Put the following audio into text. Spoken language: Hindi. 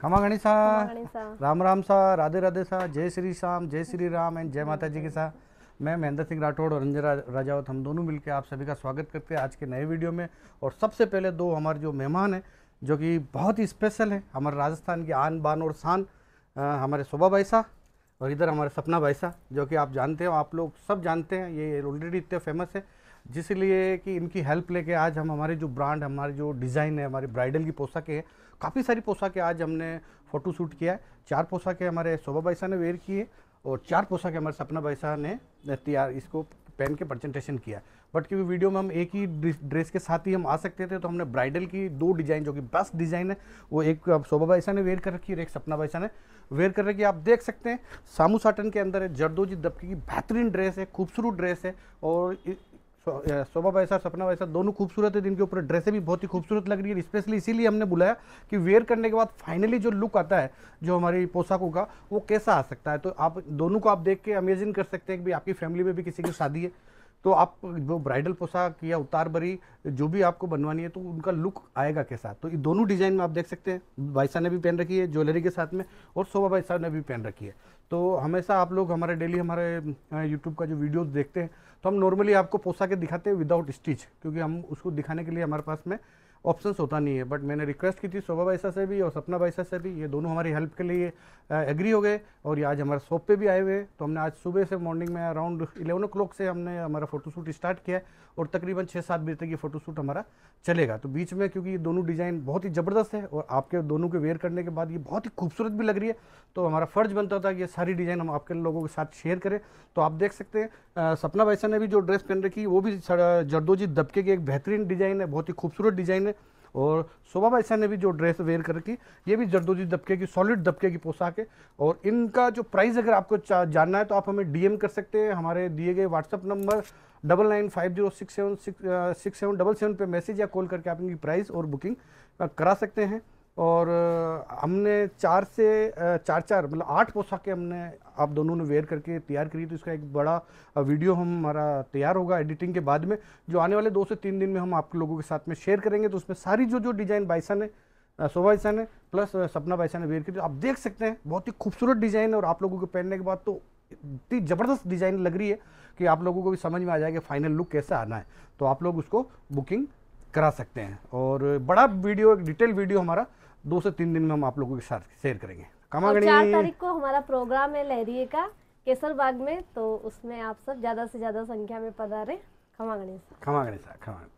खमा गणेश सा राम राम सा राधे राधे सा जय श्री श्याम जय श्री राम एंड जय माता जी के साथ मैं महेंद्र सिंह राठौड़ और रंजन राजावत हम दोनों मिलकर आप सभी का स्वागत करते हैं आज के नए वीडियो में और सबसे पहले दो हमारे जो मेहमान हैं जो कि बहुत ही स्पेशल है हमारे राजस्थान की आन बान और शान हमारे शोभा भाई साह और इधर हमारे सपना भाई सा जो कि आप जानते हो आप लोग सब जानते हैं ये ऑलरेडी इतने फेमस है जिसलिए कि इनकी हेल्प लेके आज हम हमारे जो ब्रांड हमारे जो डिज़ाइन है हमारी ब्राइडल की पोशाकें हैं काफ़ी सारी पोशाकें आज हमने फ़ोटो शूट किया है चार पोशाकें हमारे शोभा भाई ने वेयर की है और चार पोशाकें हमारे सपना भाई ने तैयार इसको पहन के प्रजेंटेशन किया बट क्योंकि वीडियो में हम एक ही ड्रेस के साथ ही हम आ सकते थे तो हमने ब्राइडल की दो डिज़ाइन जो कि बेस्ट डिज़ाइन है वो एक शोभा भाईसा ने वेयर कर रखी और एक सपना भाईसा ने वेयर कर रखी है आप देख सकते हैं सामू साटन के अंदर है जरदोजी दबके की बेहतरीन ड्रेस है खूबसूरत ड्रेस है और शोभा भाई साहब सपना भाई साहब दोनों खूबसूरत है जिनके ऊपर ड्रेसें भी बहुत ही खूबसूरत लग रही है स्पेशली इसीलिए हमने बुलाया कि वेयर करने के बाद फाइनली जो लुक आता है जो हमारी पोशाकों का वो कैसा आ सकता है तो आप दोनों को आप देख के अमेजिन कर सकते हैं कि भाई आपकी फैमिली में भी किसी की शादी है तो आप जो ब्राइडल पोशाक या उतार बरी जो भी आपको बनवानी है तो उनका लुक आएगा के साथ तो ये दोनों डिज़ाइन में आप देख सकते हैं भाई साहब ने भी पहन रखी है ज्वेलरी के साथ में और शोभा भाई साहब ने भी पहन रखी है तो हमेशा आप लोग हमारे डेली हमारे यूट्यूब का जो वीडियोज़ देखते हैं तो हम नॉर्मली आपको पोशाकें दिखाते हैं विदाउट स्टिच क्योंकि हम उसको दिखाने के लिए हमारे पास में ऑप्शन होता नहीं है बट मैंने रिक्वेस्ट की थी शोभा भाईसा से भी और सपना भाईसा से भी ये दोनों हमारी हेल्प के लिए एग्री हो गए और ये आज हमारे शॉप पे भी आए हुए हैं तो हमने आज सुबह से मॉर्निंग में अराउंड इलेवन ओ से हमने हमारा फोटोशूट स्टार्ट किया और तकरीबन छः सात बजे तक ये फोटोशूट हमारा चलेगा तो बीच में क्योंकि ये दोनों डिज़ाइन बहुत ही ज़बरदस्त है और आपके दोनों के वेयर करने के बाद ये बहुत ही खूबसूरत भी लग रही है तो हमारा फ़र्ज बनता था कि ये सारी डिज़ाइन हम आपके लोगों के साथ शेयर करें तो आप देख सकते हैं सपना भाईसा ने भी जो ड्रेस पहन रखी है वो भी जरदोजी दबके की एक बेहतरीन डिज़ाइन है बहुत ही खूबसूरत डिज़ाइन और शोभा भाईसा ने भी जो ड्रेस वेयर कर रखी ये भी जरदोजी दबके की सॉलिड दबके की पोशाक है और इनका जो प्राइस अगर आपको जानना है तो आप हमें डीएम कर सकते हैं हमारे दिए गए WhatsApp number double nine five zero six seven six seven double seven पर मैसेज या कॉल करके आप इनकी प्राइस और बुकिंग uh, करा सकते हैं और हमने चार से चार चार मतलब आठ पोशाकें हमने आप दोनों ने वेयर करके तैयार करी तो इसका एक बड़ा वीडियो हम हमारा तैयार होगा एडिटिंग के बाद में जो आने वाले दो से तीन दिन में हम आप लोगों के साथ में शेयर करेंगे तो उसमें सारी जो जो डिज़ाइन बाइसा ने शोभा ईसा ने प्लस सपना बाइसा ने वेयर की तो आप देख सकते हैं बहुत ही खूबसूरत डिज़ाइन और आप लोगों को पहनने के बाद तो इतनी ज़बरदस्त डिज़ाइन लग रही है कि आप लोगों को भी समझ में आ जाएगा फाइनल लुक कैसे आना है तो आप लोग उसको बुकिंग करा सकते हैं और बड़ा वीडियो एक डिटेल वीडियो हमारा दो से तीन दिन में हम आप लोगों के साथ शेयर करेंगे कामागणी चार तारीख को हमारा प्रोग्राम है लहरिए का केसरबाग में तो उसमें आप सब ज़्यादा से ज़्यादा संख्या में पधारे खमागणी सा खमागणी सा खमा